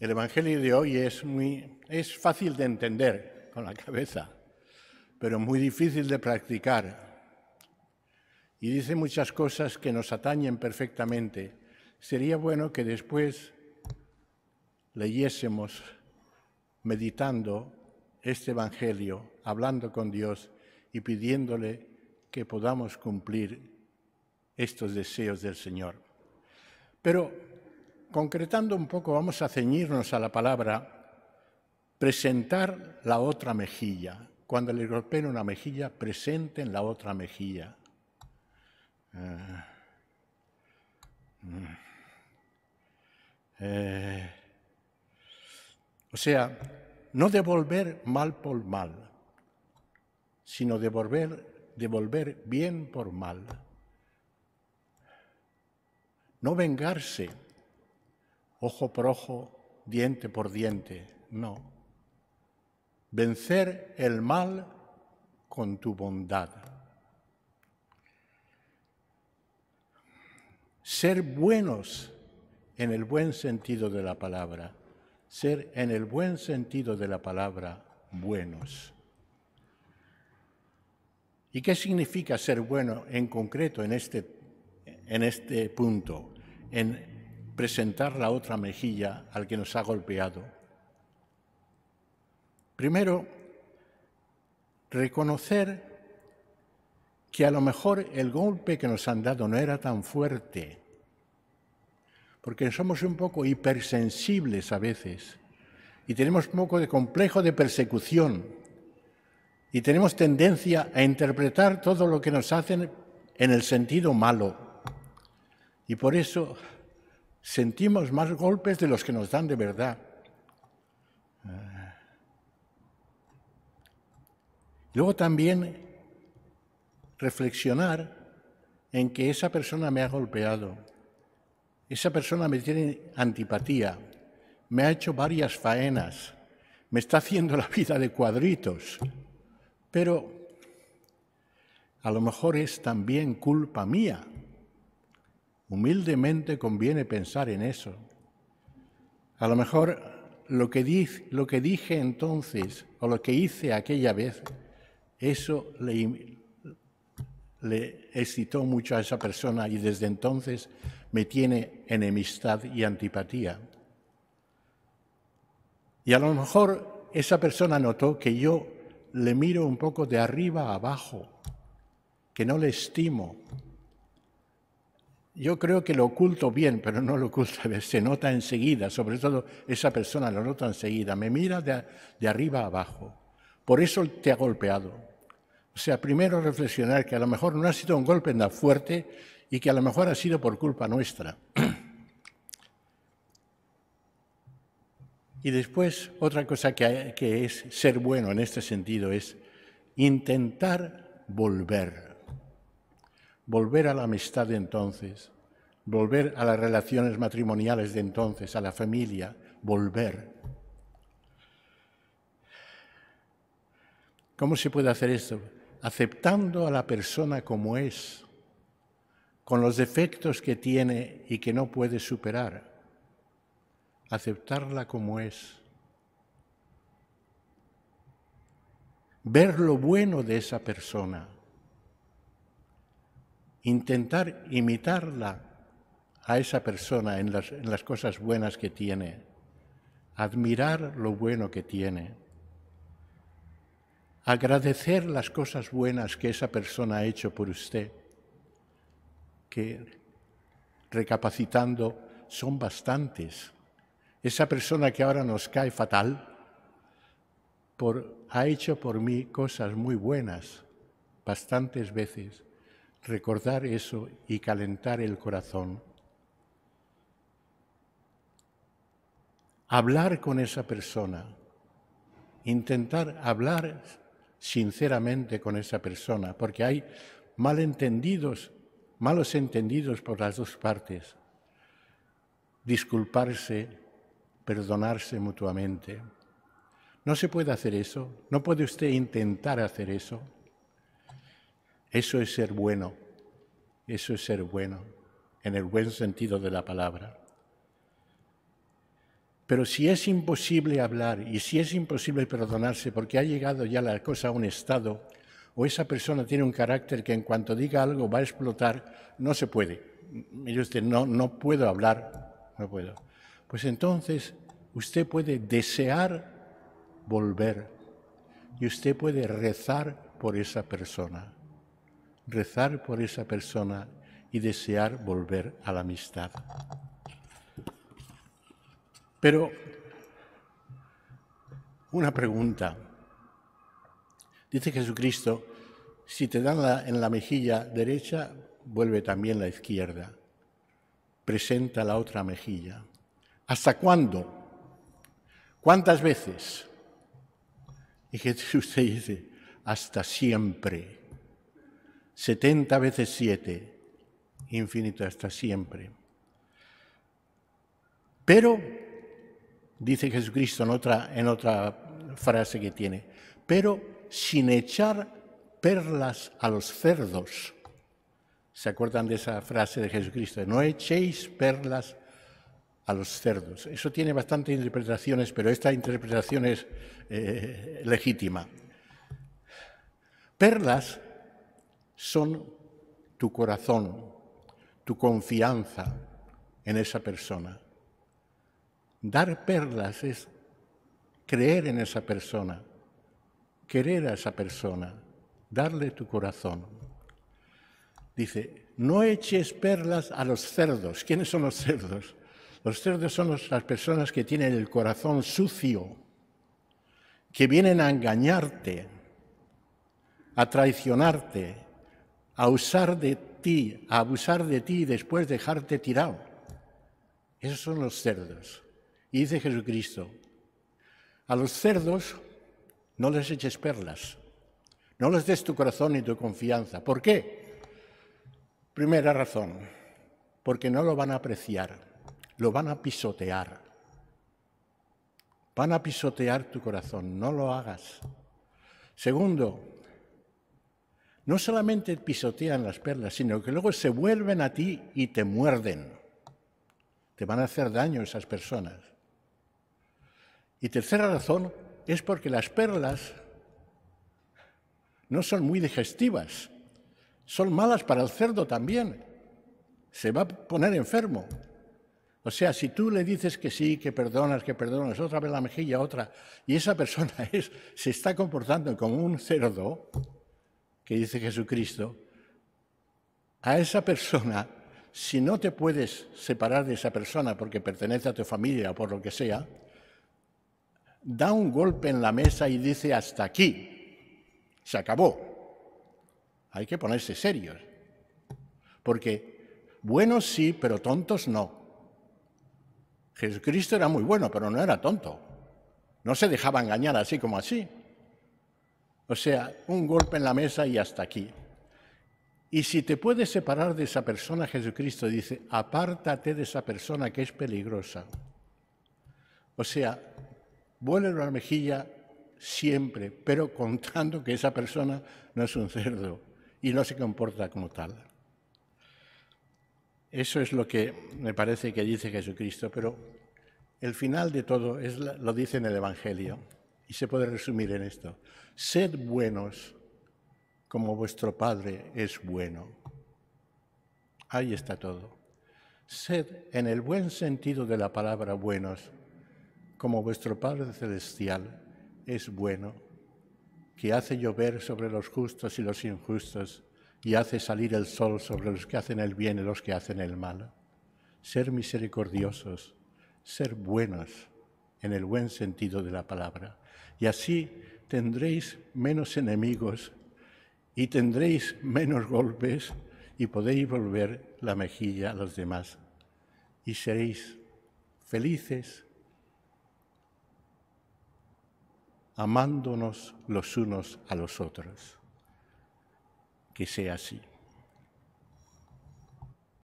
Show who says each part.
Speaker 1: El Evangelio de hoy es, muy, es fácil de entender con la cabeza, pero muy difícil de practicar. Y dice muchas cosas que nos atañen perfectamente. Sería bueno que después leyésemos meditando este Evangelio, hablando con Dios y pidiéndole que podamos cumplir estos deseos del Señor. Pero Concretando un poco, vamos a ceñirnos a la palabra presentar la otra mejilla. Cuando le golpeen una mejilla, presenten la otra mejilla. Eh, eh, o sea, no devolver mal por mal, sino devolver, devolver bien por mal. No vengarse ojo por ojo, diente por diente. No. Vencer el mal con tu bondad. Ser buenos en el buen sentido de la palabra. Ser en el buen sentido de la palabra buenos. ¿Y qué significa ser bueno en concreto en este, en este punto? En presentar la otra mejilla al que nos ha golpeado. Primero, reconocer que a lo mejor el golpe que nos han dado no era tan fuerte, porque somos un poco hipersensibles a veces y tenemos un poco de complejo de persecución y tenemos tendencia a interpretar todo lo que nos hacen en el sentido malo. Y por eso sentimos más golpes de los que nos dan de verdad. Ah. Luego también reflexionar en que esa persona me ha golpeado, esa persona me tiene antipatía, me ha hecho varias faenas, me está haciendo la vida de cuadritos, pero a lo mejor es también culpa mía Humildemente conviene pensar en eso. A lo mejor lo que, dije entonces o lo que hice aquella vez, eso le, le excitó mucho a esa persona y desde entonces me tiene enemistad y antipatía. Y a lo mejor esa persona notó que yo le miro un poco de arriba abajo, que no le estimo, yo creo que lo oculto bien, pero no lo oculta, se nota enseguida, sobre todo esa persona lo nota enseguida, me mira de, arriba a abajo. Por eso te ha golpeado. O sea, primero reflexionar que a lo mejor no ha sido un golpe nada fuerte y que a lo mejor ha sido por culpa nuestra. y después, otra cosa que, que es ser bueno en este sentido es intentar volver Volver a la amistad de entonces, volver a las relaciones matrimoniales de entonces, a la familia, volver. ¿Cómo se puede hacer esto? Aceptando a la persona como es, con los defectos que tiene y que no puede superar. Aceptarla como es. Ver lo bueno de esa persona intentar imitarla a esa persona en las, cosas buenas que tiene, admirar lo bueno que tiene, agradecer las cosas buenas que esa persona ha hecho por usted, que recapacitando son bastantes. Esa persona que ahora nos cae fatal, ha hecho por mí cosas muy buenas bastantes veces recordar eso y calentar el corazón. Hablar con esa persona, intentar hablar sinceramente con esa persona, porque hay malentendidos, malos entendidos por las dos partes. Disculparse, perdonarse mutuamente. No se puede hacer eso, no puede usted intentar hacer eso. Eso es ser bueno, eso es ser bueno, en el buen sentido de la palabra. Pero si es imposible hablar y si es imposible perdonarse porque ha llegado ya la cosa a un estado o esa persona tiene un carácter que en cuanto diga algo va a explotar, no se puede. Y usted no, no puedo hablar, no puedo. Pues entonces usted puede desear volver y usted puede rezar por esa persona rezar por esa persona y desear volver a la amistad. Pero una pregunta. Dice Jesucristo, si te dan en la mejilla derecha, vuelve también la izquierda. Presenta la otra mejilla. ¿Hasta cuándo? ¿Cuántas veces? Y Jesús dice, hasta siempre. 70 veces 7, infinito hasta siempre. Pero, dice Jesucristo en otra, en otra frase que tiene, pero sin echar perlas a los cerdos. ¿Se acuerdan de esa frase de Jesucristo? No echéis perlas a los cerdos. Eso tiene bastantes interpretaciones, pero esta interpretación es eh, legítima. Perlas son tu corazón, tu confianza en esa persona. Dar perlas es creer en esa persona, querer a esa persona, darle tu corazón. Dice, no eches perlas a los cerdos. ¿Quiénes son los cerdos? Los cerdos son las personas que tienen el corazón sucio, que vienen a engañarte, a traicionarte, a usar de ti, a abusar de ti y después dejarte tirado. Esos son los cerdos. Y dice Jesucristo, a los cerdos no les eches perlas, no les des tu corazón y tu confianza. ¿Por qué? Primera razón, porque no lo van a apreciar, lo van a pisotear. Van a pisotear tu corazón, no lo hagas. Segundo, no solamente pisotean las perlas, sino que luego se vuelven a ti y te muerden. Te van a hacer daño esas personas. Y tercera razón es porque las perlas no son muy digestivas, son malas para el cerdo también. Se va a poner enfermo. O sea, si tú le dices que sí, que perdonas, que perdonas, otra vez la mejilla, otra, y esa persona es, se está comportando como un cerdo, que dice Jesucristo, a esa persona, si no te puedes separar de esa persona porque pertenece a tu familia o por lo que sea, da un golpe en la mesa y dice hasta aquí, se acabó. Hay que ponerse serios, porque buenos sí, pero tontos no. Jesucristo era muy bueno, pero no era tonto. No se dejaba engañar así como así. O sea, un golpe en la mesa y hasta aquí. Y si te puedes separar de esa persona, Jesucristo dice, apártate de esa persona que es peligrosa. O sea, vuélvelo a la mejilla siempre, pero contando que esa persona no es un cerdo y no se comporta como tal. Eso es lo que me parece que dice Jesucristo, pero el final de todo es, lo dice en el Evangelio y se puede resumir en esto. Sed buenos como vuestro Padre es bueno. Ahí está todo. Sed en el buen sentido de la palabra buenos, como vuestro Padre Celestial es bueno, que hace llover sobre los justos y los injustos, y hace salir el sol sobre los que hacen el bien y los que hacen el mal. Ser misericordiosos, ser buenos en el buen sentido de la palabra. Y así tendréis menos enemigos y tendréis menos golpes y podéis volver la mejilla a los demás. Y seréis felices amándonos los unos a los otros. Que sea así.